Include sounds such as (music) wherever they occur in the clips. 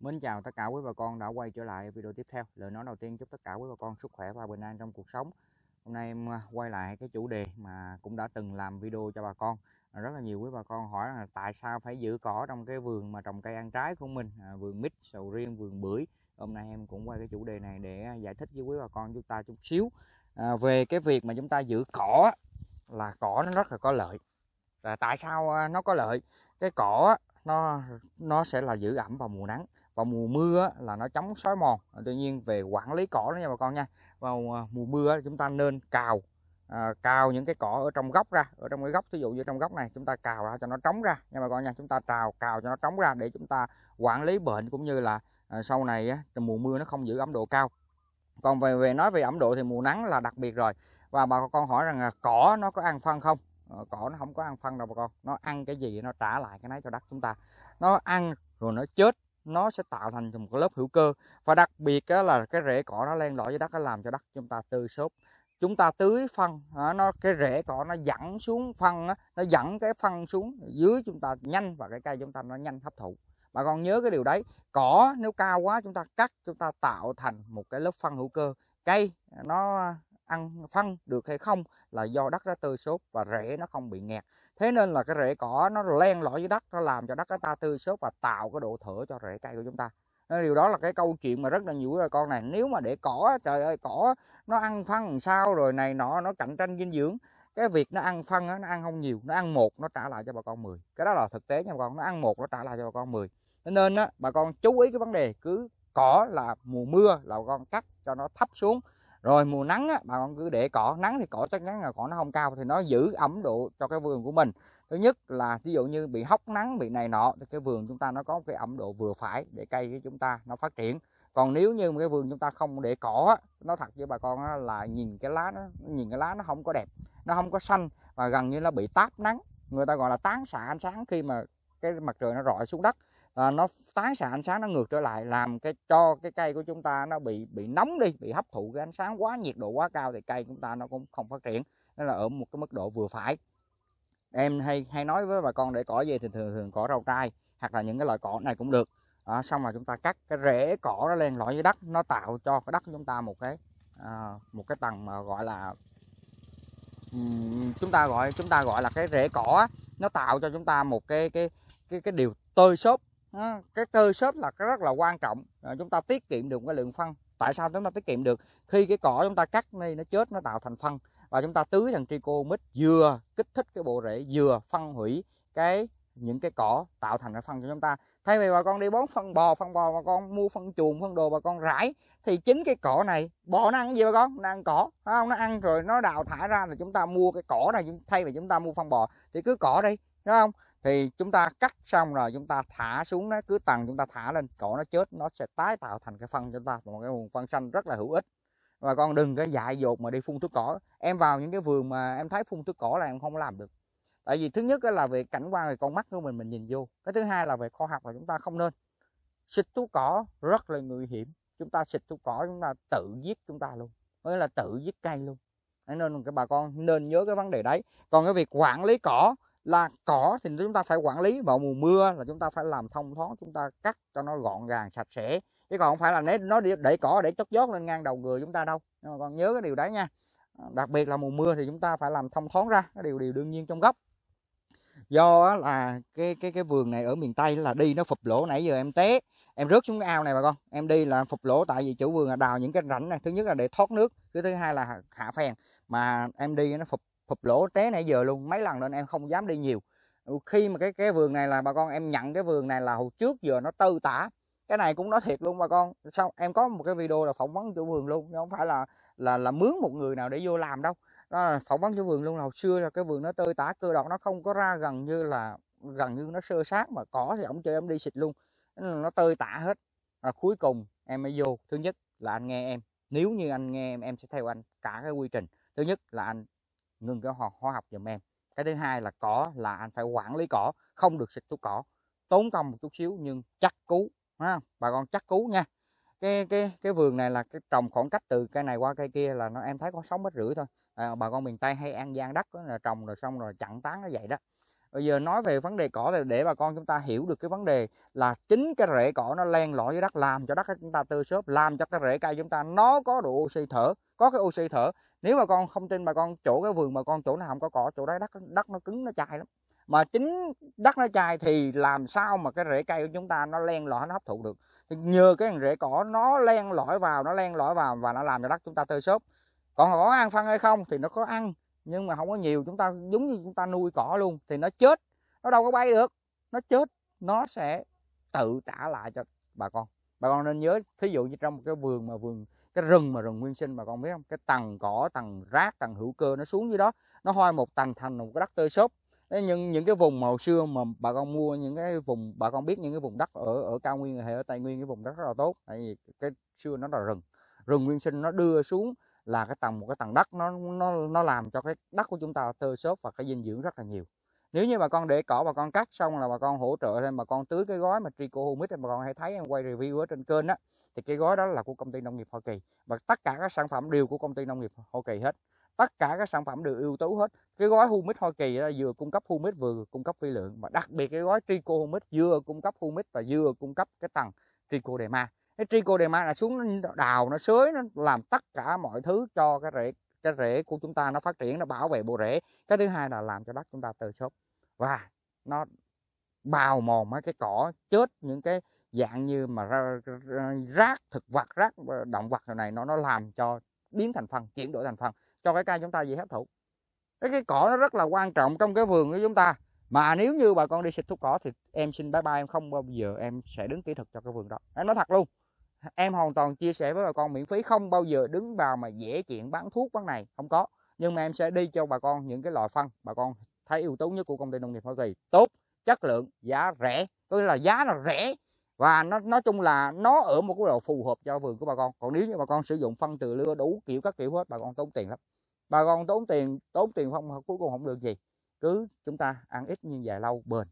Mến chào tất cả quý bà con đã quay trở lại video tiếp theo. Lời nói đầu tiên chúc tất cả quý bà con sức khỏe và bình an trong cuộc sống. Hôm nay em à, quay lại cái chủ đề mà cũng đã từng làm video cho bà con. À, rất là nhiều quý bà con hỏi là tại sao phải giữ cỏ trong cái vườn mà trồng cây ăn trái của mình, à, vườn mít, sầu riêng, vườn bưởi. Hôm nay em cũng quay cái chủ đề này để à, giải thích với quý bà con chúng ta chút xíu à, về cái việc mà chúng ta giữ cỏ là cỏ nó rất là có lợi. Và tại sao nó có lợi? Cái cỏ nó nó sẽ là giữ ẩm vào mùa nắng vào mùa mưa là nó chống xói mòn tuy nhiên về quản lý cỏ đó nha bà con nha vào à, mùa mưa chúng ta nên cào à, cào những cái cỏ ở trong gốc ra ở trong cái gốc ví dụ như trong gốc này chúng ta cào ra cho nó trống ra nha bà con nha chúng ta cào cào cho nó trống ra để chúng ta quản lý bệnh cũng như là à, sau này á, mùa mưa nó không giữ ẩm độ cao còn về về nói về ẩm độ thì mùa nắng là đặc biệt rồi và bà con hỏi rằng là cỏ nó có ăn phân không ờ, cỏ nó không có ăn phân đâu bà con nó ăn cái gì nó trả lại cái nấy cho đất chúng ta nó ăn rồi nó chết nó sẽ tạo thành một lớp hữu cơ và đặc biệt là cái rễ cỏ nó len lỏi dưới đất nó làm cho đất chúng ta tơi xốp chúng ta tưới phân nó cái rễ cỏ nó dẫn xuống phân nó dẫn cái phân xuống dưới chúng ta nhanh và cái cây chúng ta nó nhanh hấp thụ bà con nhớ cái điều đấy cỏ nếu cao quá chúng ta cắt chúng ta tạo thành một cái lớp phân hữu cơ cây nó ăn phân được hay không là do đất nó tươi xốp và rễ nó không bị nghẹt thế nên là cái rễ cỏ nó len lỏi dưới đất nó làm cho đất ta tươi xốp và tạo cái độ thở cho rễ cây của chúng ta điều đó là cái câu chuyện mà rất là nhiều người con này nếu mà để cỏ trời ơi cỏ nó ăn phân làm sao rồi này nọ nó cạnh tranh dinh dưỡng cái việc nó ăn phân nó ăn không nhiều nó ăn một nó trả lại cho bà con 10 cái đó là thực tế nha bà con nó ăn một nó trả lại cho bà con 10 nên đó, bà con chú ý cái vấn đề cứ cỏ là mùa mưa là bà con cắt cho nó thấp xuống rồi mùa nắng á, bà con cứ để cỏ nắng thì cỏ chắc chắn là cỏ nó không cao thì nó giữ ẩm độ cho cái vườn của mình thứ nhất là ví dụ như bị hóc nắng bị này nọ thì cái vườn chúng ta nó có cái ẩm độ vừa phải để cây của chúng ta nó phát triển còn nếu như cái vườn chúng ta không để cỏ nó thật với bà con là nhìn cái lá nó nhìn cái lá nó không có đẹp nó không có xanh và gần như nó bị táp nắng người ta gọi là tán xạ ánh sáng khi mà cái mặt trời nó rọi xuống đất à, nó tán xạ ánh sáng nó ngược trở lại làm cái cho cái cây của chúng ta nó bị bị nóng đi bị hấp thụ cái ánh sáng quá nhiệt độ quá cao thì cây của chúng ta nó cũng không phát triển nó là ở một cái mức độ vừa phải em hay hay nói với bà con để cỏ gì thì thường thường cỏ rau trai hoặc là những cái loại cỏ này cũng được à, xong rồi chúng ta cắt cái rễ cỏ nó lên lõi dưới đất nó tạo cho cái đất của chúng ta một cái à, một cái tầng mà gọi là um, chúng ta gọi chúng ta gọi là cái rễ cỏ nó tạo cho chúng ta một cái cái cái cái điều tơi xốp cái tơ xốp là cái rất là quan trọng à, chúng ta tiết kiệm được cái lượng phân tại sao chúng ta tiết kiệm được khi cái cỏ chúng ta cắt đi nó chết nó tạo thành phân và chúng ta tưới thằng mít vừa kích thích cái bộ rễ vừa phân hủy cái những cái cỏ tạo thành cái phân cho chúng ta thay vì bà con đi bón phân bò phân bò bà con mua phân chuồng phân đồ bà con rải thì chính cái cỏ này bò nó ăn gì bà con nó ăn cỏ phải không nó ăn rồi nó đào thải ra là chúng ta mua cái cỏ này thay vì chúng ta mua phân bò thì cứ cỏ đi đúng không thì chúng ta cắt xong rồi chúng ta thả xuống nó cứ tầng chúng ta thả lên cỏ nó chết nó sẽ tái tạo thành cái phân cho chúng ta một cái nguồn phân xanh rất là hữu ích và con đừng cái dại dột mà đi phun thuốc cỏ em vào những cái vườn mà em thấy phun thuốc cỏ là em không làm được tại vì thứ nhất là về cảnh quan về con mắt của mình mình nhìn vô cái thứ hai là về khoa học là chúng ta không nên xịt thuốc cỏ rất là nguy hiểm chúng ta xịt thuốc cỏ chúng ta tự giết chúng ta luôn có nghĩa là tự giết cây luôn nên cái bà con nên nhớ cái vấn đề đấy còn cái việc quản lý cỏ là cỏ thì chúng ta phải quản lý vào mùa mưa là chúng ta phải làm thông thoáng chúng ta cắt cho nó gọn gàng sạch sẽ chứ còn không phải là nó để cỏ để chất gió lên ngang đầu người chúng ta đâu nhưng mà con nhớ cái điều đấy nha à, đặc biệt là mùa mưa thì chúng ta phải làm thông thoáng ra cái điều điều đương nhiên trong gốc do là cái cái cái vườn này ở miền tây là đi nó phục lỗ nãy giờ em té em rớt xuống cái ao này bà con em đi là phục lỗ tại vì chủ vườn là đào những cái rãnh này thứ nhất là để thoát nước cái thứ hai là hạ phèn mà em đi nó phục phụp lỗ té nãy giờ luôn mấy lần nên em không dám đi nhiều khi mà cái cái vườn này là bà con em nhận cái vườn này là hồi trước giờ nó tư tả cái này cũng nói thiệt luôn bà con sao em có một cái video là phỏng vấn chủ vườn luôn chứ không phải là là là mướn một người nào để vô làm đâu đó là phỏng vấn chủ vườn luôn hồi xưa là cái vườn nó tơi tả cơ đọt nó không có ra gần như là gần như nó sơ sát mà cỏ thì ổng chơi em đi xịt luôn nó tơi tả hết là cuối cùng em mới vô thứ nhất là anh nghe em nếu như anh nghe em em sẽ theo anh cả cái quy trình thứ nhất là anh ngừng cái hóa học dùm em cái thứ hai là cỏ là anh phải quản lý cỏ không được xịt thuốc cỏ tốn công một chút xíu nhưng chắc cú. ha bà con chắc cú nha cái cái cái vườn này là cái trồng khoảng cách từ cây này qua cây kia là nó em thấy có sáu mét rưỡi thôi à, bà con miền tây hay an giang đất đó, là trồng rồi xong rồi chặn tán nó vậy đó bây giờ nói về vấn đề cỏ thì để bà con chúng ta hiểu được cái vấn đề là chính cái rễ cỏ nó len lỏi dưới đất làm cho đất chúng ta tơi xốp làm cho cái rễ cây chúng ta nó có độ oxy thở có cái oxy thở nếu mà con không tin bà con chỗ cái vườn mà con chỗ nó không có cỏ chỗ đấy đất đất nó cứng nó chai lắm mà chính đất nó chai thì làm sao mà cái rễ cây của chúng ta nó len lỏi nó hấp thụ được thì nhờ cái rễ cỏ nó len lỏi vào nó len lỏi vào và nó làm cho đất chúng ta tơi xốp còn có ăn phân hay không thì nó có ăn nhưng mà không có nhiều chúng ta giống như chúng ta nuôi cỏ luôn thì nó chết nó đâu có bay được nó chết nó sẽ tự trả lại cho bà con bà con nên nhớ thí dụ như trong một cái vườn mà vườn cái rừng mà rừng nguyên sinh bà con biết không cái tầng cỏ tầng rác tầng hữu cơ nó xuống dưới đó nó hoi một tầng thành một cái đất tơi xốp nhưng những cái vùng màu xưa mà bà con mua những cái vùng bà con biết những cái vùng đất ở ở cao nguyên hay ở tây nguyên cái vùng đất rất là tốt tại vì cái xưa nó là rừng rừng nguyên sinh nó đưa xuống là cái tầng một cái tầng đất nó nó nó làm cho cái đất của chúng ta tơi xốp và cái dinh dưỡng rất là nhiều nếu như bà con để cỏ bà con cắt xong là bà con hỗ trợ thêm bà con tưới cái gói mà trico humic bà con hay thấy em quay review ở trên kênh á thì cái gói đó là của công ty nông nghiệp hoa kỳ và tất cả các sản phẩm đều của công ty nông nghiệp hoa kỳ hết tất cả các sản phẩm đều ưu tú hết cái gói humic hoa kỳ vừa cung cấp humic vừa cung cấp vi lượng mà đặc biệt cái gói trico humic vừa cung cấp humic và vừa cung cấp cái tầng trico đề ma cái trico đề ma là xuống đào nó sới nó làm tất cả mọi thứ cho cái rễ cái rễ của chúng ta nó phát triển nó bảo vệ bộ rễ cái thứ hai là làm cho đất chúng ta tơi xốp và nó bào mòn mấy cái cỏ chết những cái dạng như mà rác thực vật rác ờ, động vật rồi này nó nó làm cho biến thành phần chuyển đổi thành phần cho cái cây chúng ta dễ hấp thụ cái, cái cỏ nó rất là quan trọng trong cái vườn của chúng ta mà nếu như bà con đi xịt thuốc cỏ thì em xin bye bye em không bao giờ em sẽ đứng kỹ thuật cho cái vườn đó em nói thật luôn em hoàn toàn chia sẻ với bà con miễn phí không bao giờ đứng vào mà dễ chuyện bán thuốc bán này không có nhưng mà em sẽ đi cho bà con những cái loại phân bà con thấy ưu tú nhất của công ty nông nghiệp hoa kỳ tốt chất lượng giá rẻ tôi là giá là rẻ và nó nói chung là nó ở một cái độ phù hợp cho vườn của bà con còn nếu như bà con sử dụng phân từ lưa đủ kiểu các kiểu hết bà con tốn tiền lắm bà con tốn tiền tốn tiền không cuối cùng không được gì cứ chúng ta ăn ít nhưng dài lâu bền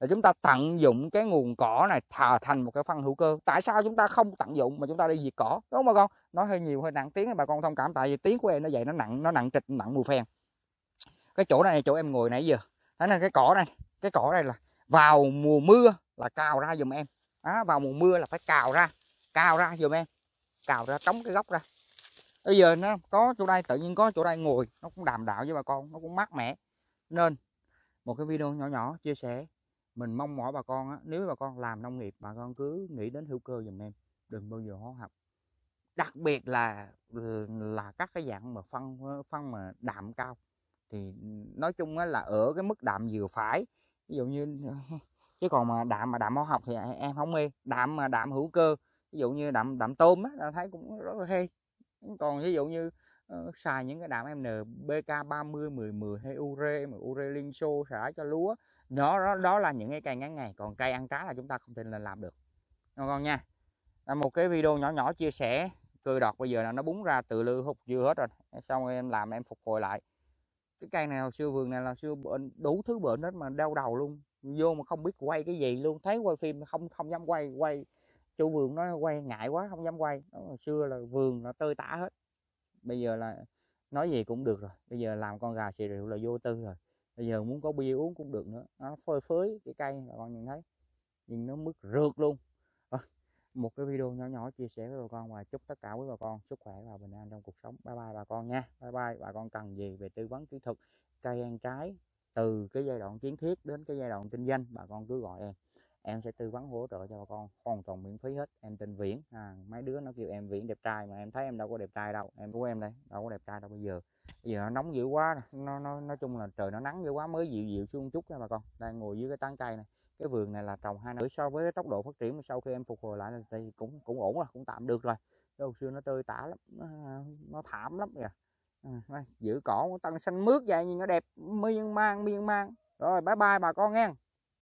là chúng ta tận dụng cái nguồn cỏ này thà thành một cái phân hữu cơ tại sao chúng ta không tận dụng mà chúng ta đi diệt cỏ đúng không bà con nói hơi nhiều hơi nặng tiếng bà con thông cảm tại vì tiếng của em nó vậy nó nặng nó nặng trịch nặng mùi phèn. cái chỗ này chỗ em ngồi nãy giờ thế nên cái cỏ này cái cỏ này là vào mùa mưa là cào ra dùm em à, vào mùa mưa là phải cào ra cào ra dùm em cào ra trống cái gốc ra bây giờ nó có chỗ đây tự nhiên có chỗ đây ngồi nó cũng đàm đạo với bà con nó cũng mát mẻ nên một cái video nhỏ nhỏ chia sẻ mình mong mỏi bà con á, nếu bà con làm nông nghiệp bà con cứ nghĩ đến hữu cơ dùm em đừng bao giờ hóa học đặc biệt là ừ, là các cái dạng mà phân ờ, phân mà đạm cao thì ừ, nói chung á, là ở cái mức đạm vừa phải ví dụ như (laughs) chứ còn mà đạm mà đạm hóa học thì à, em không mê đạm mà đạm hữu cơ ví dụ như đạm đạm tôm á là thấy cũng rất là hay còn ví dụ như uh, xài những cái đạm MN BK 30 10 10 hay ure mà ure liên xô xả cho lúa đó, đó đó là những cái cây ngắn ngày còn cây ăn trái là chúng ta không thể làm được ngon con nha là một cái video nhỏ nhỏ chia sẻ cưa đọt bây giờ là nó búng ra từ lư hút dưa hết rồi xong rồi em làm em phục hồi lại cái cây này hồi xưa vườn này là xưa bệnh đủ thứ bệnh hết mà đau đầu luôn vô mà không biết quay cái gì luôn thấy quay phim không không dám quay quay chủ vườn nó quay ngại quá không dám quay đó, hồi xưa là vườn nó tơi tả hết bây giờ là nói gì cũng được rồi bây giờ làm con gà xì rượu là vô tư rồi bây giờ muốn có bia uống cũng được nữa nó phơi phới cái cây bà con nhìn thấy nhìn nó mứt rượt luôn à, một cái video nhỏ nhỏ chia sẻ với bà con và chúc tất cả quý bà con sức khỏe và bình an trong cuộc sống bye bye bà con nha bye bye bà con cần gì về tư vấn kỹ thuật cây ăn trái từ cái giai đoạn kiến thiết đến cái giai đoạn kinh doanh bà con cứ gọi em em sẽ tư vấn hỗ trợ cho bà con hoàn toàn miễn phí hết em tên Viễn à, mấy đứa nó kêu em Viễn đẹp trai mà em thấy em đâu có đẹp trai đâu em của em đây đâu có đẹp trai đâu bây giờ bây giờ nó nóng dữ quá nó, nó nói chung là trời nó nắng dữ quá mới dịu dịu xuống chút nha bà con đang ngồi dưới cái tán cây này cái vườn này là trồng hai năm so với cái tốc độ phát triển sau khi em phục hồi lại thì cũng cũng ổn rồi cũng tạm được rồi chứ hồi xưa nó tươi tả lắm nó, nó thảm lắm kìa à, giữ cỏ tăng xanh mướt vậy nhìn nó đẹp miên man miên man rồi bye bye bà con nghe